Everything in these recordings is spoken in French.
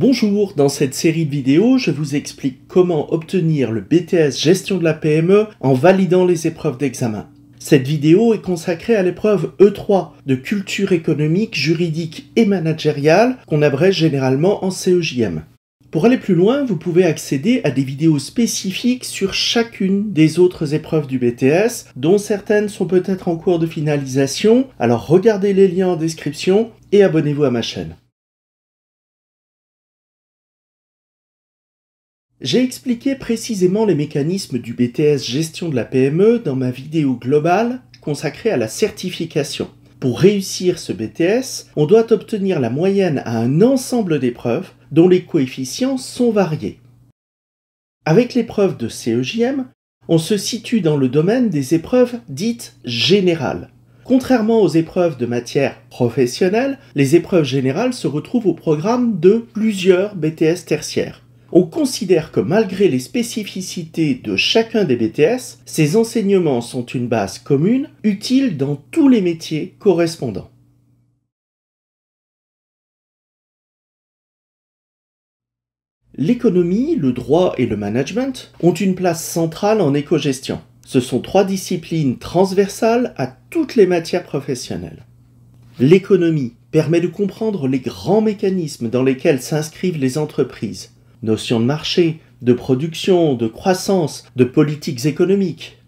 Bonjour, dans cette série de vidéos, je vous explique comment obtenir le BTS Gestion de la PME en validant les épreuves d'examen. Cette vidéo est consacrée à l'épreuve E3 de culture économique, juridique et managériale qu'on abrège généralement en CEJM. Pour aller plus loin, vous pouvez accéder à des vidéos spécifiques sur chacune des autres épreuves du BTS, dont certaines sont peut-être en cours de finalisation, alors regardez les liens en description et abonnez-vous à ma chaîne. J'ai expliqué précisément les mécanismes du BTS gestion de la PME dans ma vidéo globale consacrée à la certification. Pour réussir ce BTS, on doit obtenir la moyenne à un ensemble d'épreuves dont les coefficients sont variés. Avec l'épreuve de CEJM, on se situe dans le domaine des épreuves dites générales. Contrairement aux épreuves de matière professionnelle, les épreuves générales se retrouvent au programme de plusieurs BTS tertiaires on considère que malgré les spécificités de chacun des BTS, ces enseignements sont une base commune, utile dans tous les métiers correspondants. L'économie, le droit et le management ont une place centrale en éco-gestion. Ce sont trois disciplines transversales à toutes les matières professionnelles. L'économie permet de comprendre les grands mécanismes dans lesquels s'inscrivent les entreprises, notions de marché, de production, de croissance, de politiques économiques.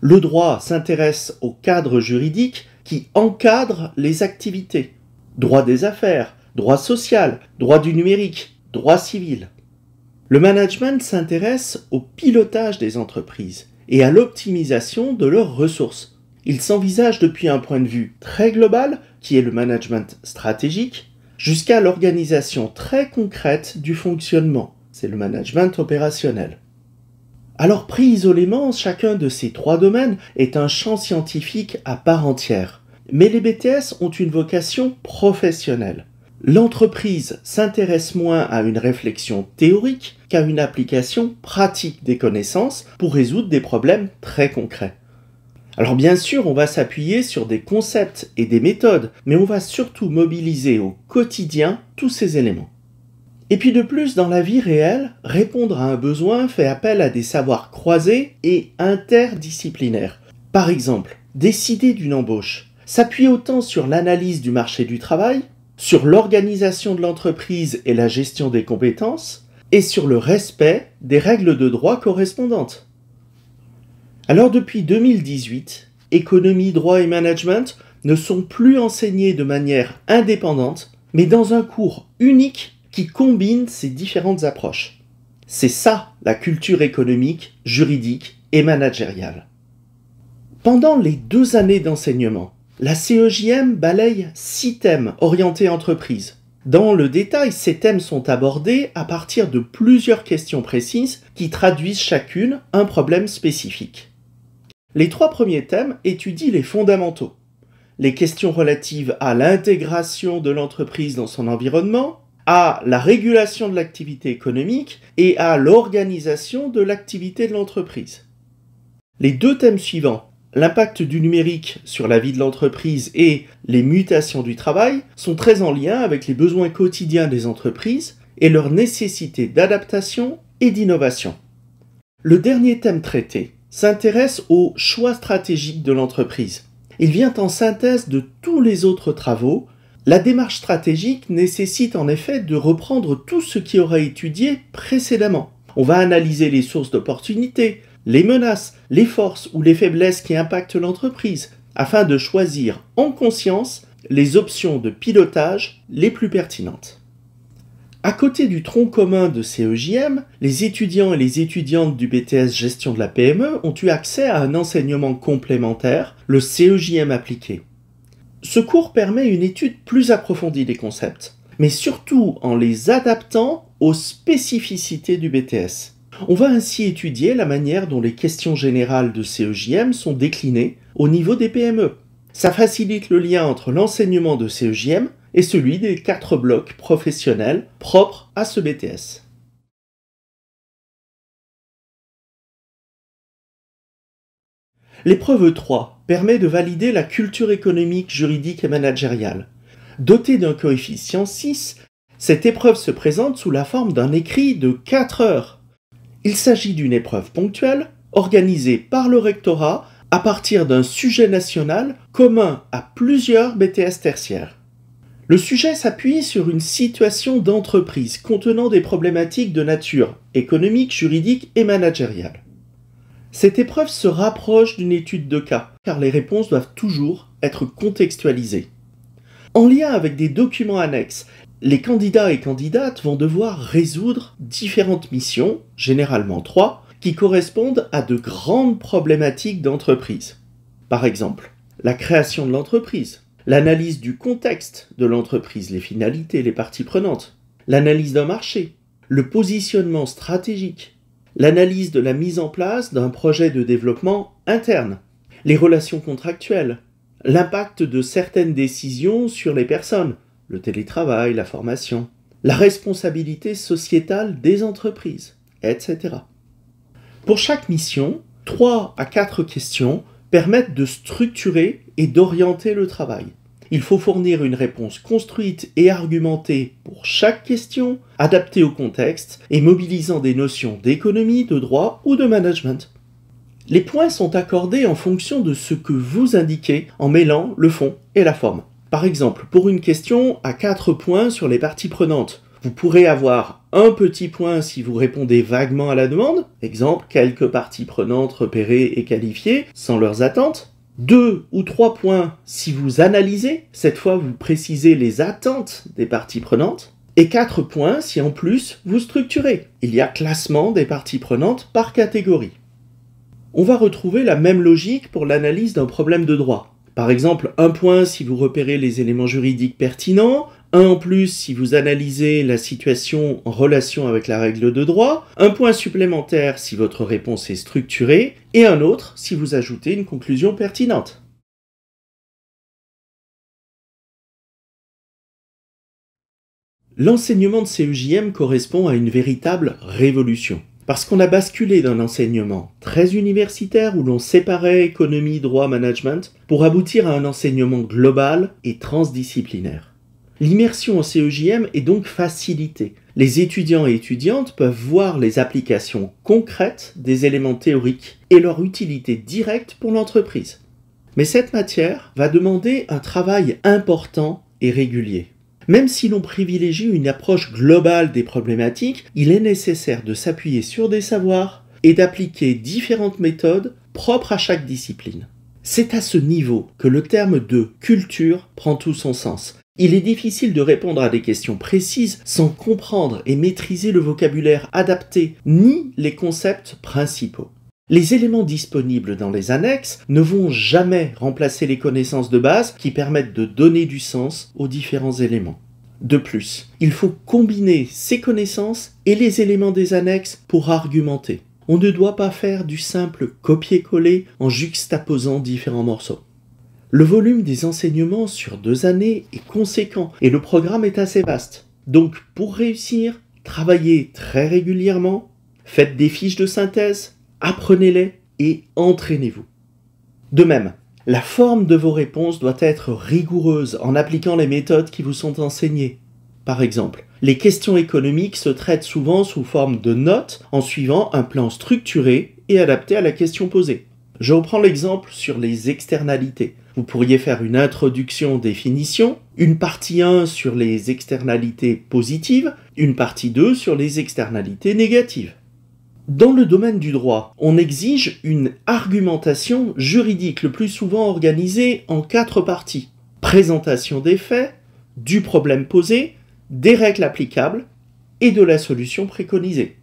Le droit s'intéresse au cadre juridique qui encadre les activités. Droit des affaires, droit social, droit du numérique, droit civil. Le management s'intéresse au pilotage des entreprises et à l'optimisation de leurs ressources. Il s'envisage depuis un point de vue très global, qui est le management stratégique, jusqu'à l'organisation très concrète du fonctionnement, c'est le management opérationnel. Alors pris isolément, chacun de ces trois domaines est un champ scientifique à part entière. Mais les BTS ont une vocation professionnelle. L'entreprise s'intéresse moins à une réflexion théorique qu'à une application pratique des connaissances pour résoudre des problèmes très concrets. Alors bien sûr, on va s'appuyer sur des concepts et des méthodes, mais on va surtout mobiliser au quotidien tous ces éléments. Et puis de plus, dans la vie réelle, répondre à un besoin fait appel à des savoirs croisés et interdisciplinaires. Par exemple, décider d'une embauche s'appuie autant sur l'analyse du marché du travail, sur l'organisation de l'entreprise et la gestion des compétences, et sur le respect des règles de droit correspondantes. Alors depuis 2018, économie, droit et management ne sont plus enseignés de manière indépendante, mais dans un cours unique qui combine ces différentes approches. C'est ça la culture économique, juridique et managériale. Pendant les deux années d'enseignement, la CEJM balaye six thèmes orientés entreprise. Dans le détail, ces thèmes sont abordés à partir de plusieurs questions précises qui traduisent chacune un problème spécifique. Les trois premiers thèmes étudient les fondamentaux, les questions relatives à l'intégration de l'entreprise dans son environnement, à la régulation de l'activité économique et à l'organisation de l'activité de l'entreprise. Les deux thèmes suivants, l'impact du numérique sur la vie de l'entreprise et les mutations du travail, sont très en lien avec les besoins quotidiens des entreprises et leur nécessité d'adaptation et d'innovation. Le dernier thème traité, s'intéresse aux choix stratégiques de l'entreprise. Il vient en synthèse de tous les autres travaux. La démarche stratégique nécessite en effet de reprendre tout ce qui aura étudié précédemment. On va analyser les sources d'opportunités, les menaces, les forces ou les faiblesses qui impactent l'entreprise, afin de choisir en conscience les options de pilotage les plus pertinentes. À côté du tronc commun de CEJM, les étudiants et les étudiantes du BTS Gestion de la PME ont eu accès à un enseignement complémentaire, le CEJM appliqué. Ce cours permet une étude plus approfondie des concepts, mais surtout en les adaptant aux spécificités du BTS. On va ainsi étudier la manière dont les questions générales de CEJM sont déclinées au niveau des PME. Ça facilite le lien entre l'enseignement de CEJM et celui des quatre blocs professionnels propres à ce BTS. L'épreuve 3 permet de valider la culture économique, juridique et managériale. Dotée d'un coefficient 6, cette épreuve se présente sous la forme d'un écrit de 4 heures. Il s'agit d'une épreuve ponctuelle, organisée par le rectorat à partir d'un sujet national commun à plusieurs BTS tertiaires. Le sujet s'appuie sur une situation d'entreprise contenant des problématiques de nature économique, juridique et managériale. Cette épreuve se rapproche d'une étude de cas, car les réponses doivent toujours être contextualisées. En lien avec des documents annexes, les candidats et candidates vont devoir résoudre différentes missions, généralement trois, qui correspondent à de grandes problématiques d'entreprise. Par exemple, la création de l'entreprise, l'analyse du contexte de l'entreprise, les finalités, les parties prenantes, l'analyse d'un marché, le positionnement stratégique, l'analyse de la mise en place d'un projet de développement interne, les relations contractuelles, l'impact de certaines décisions sur les personnes, le télétravail, la formation, la responsabilité sociétale des entreprises, etc. Pour chaque mission, 3 à quatre questions permettent de structurer et d'orienter le travail. Il faut fournir une réponse construite et argumentée pour chaque question, adaptée au contexte et mobilisant des notions d'économie, de droit ou de management. Les points sont accordés en fonction de ce que vous indiquez en mêlant le fond et la forme. Par exemple, pour une question à 4 points sur les parties prenantes, vous pourrez avoir un petit point si vous répondez vaguement à la demande, exemple quelques parties prenantes repérées et qualifiées sans leurs attentes. Deux ou trois points si vous analysez, cette fois vous précisez les attentes des parties prenantes. Et quatre points si en plus vous structurez. Il y a classement des parties prenantes par catégorie. On va retrouver la même logique pour l'analyse d'un problème de droit. Par exemple, un point si vous repérez les éléments juridiques pertinents, un en plus si vous analysez la situation en relation avec la règle de droit, un point supplémentaire si votre réponse est structurée, et un autre si vous ajoutez une conclusion pertinente. L'enseignement de CEJM correspond à une véritable révolution. Parce qu'on a basculé d'un enseignement très universitaire où l'on séparait économie, droit, management, pour aboutir à un enseignement global et transdisciplinaire. L'immersion en CEJM est donc facilitée. Les étudiants et étudiantes peuvent voir les applications concrètes des éléments théoriques et leur utilité directe pour l'entreprise. Mais cette matière va demander un travail important et régulier. Même si l'on privilégie une approche globale des problématiques, il est nécessaire de s'appuyer sur des savoirs et d'appliquer différentes méthodes propres à chaque discipline. C'est à ce niveau que le terme de culture prend tout son sens, il est difficile de répondre à des questions précises sans comprendre et maîtriser le vocabulaire adapté ni les concepts principaux. Les éléments disponibles dans les annexes ne vont jamais remplacer les connaissances de base qui permettent de donner du sens aux différents éléments. De plus, il faut combiner ces connaissances et les éléments des annexes pour argumenter. On ne doit pas faire du simple copier-coller en juxtaposant différents morceaux. Le volume des enseignements sur deux années est conséquent et le programme est assez vaste. Donc pour réussir, travaillez très régulièrement, faites des fiches de synthèse, apprenez-les et entraînez-vous. De même, la forme de vos réponses doit être rigoureuse en appliquant les méthodes qui vous sont enseignées. Par exemple, les questions économiques se traitent souvent sous forme de notes en suivant un plan structuré et adapté à la question posée. Je reprends l'exemple sur les externalités. Vous pourriez faire une introduction définition, une partie 1 sur les externalités positives, une partie 2 sur les externalités négatives. Dans le domaine du droit, on exige une argumentation juridique le plus souvent organisée en quatre parties. Présentation des faits, du problème posé, des règles applicables et de la solution préconisée.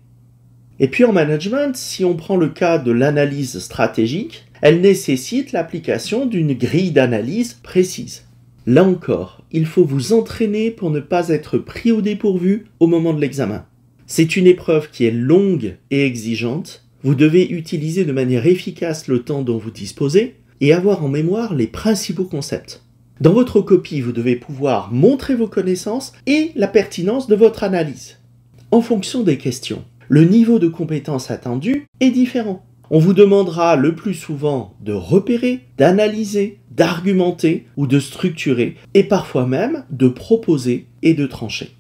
Et puis en management, si on prend le cas de l'analyse stratégique, elle nécessite l'application d'une grille d'analyse précise. Là encore, il faut vous entraîner pour ne pas être pris au dépourvu au moment de l'examen. C'est une épreuve qui est longue et exigeante. Vous devez utiliser de manière efficace le temps dont vous disposez et avoir en mémoire les principaux concepts. Dans votre copie, vous devez pouvoir montrer vos connaissances et la pertinence de votre analyse. En fonction des questions, le niveau de compétence attendu est différent. On vous demandera le plus souvent de repérer, d'analyser, d'argumenter ou de structurer, et parfois même de proposer et de trancher.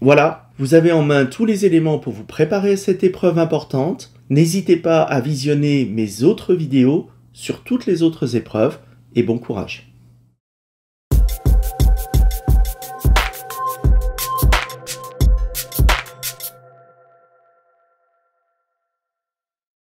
Voilà, vous avez en main tous les éléments pour vous préparer à cette épreuve importante. N'hésitez pas à visionner mes autres vidéos sur toutes les autres épreuves, et bon courage.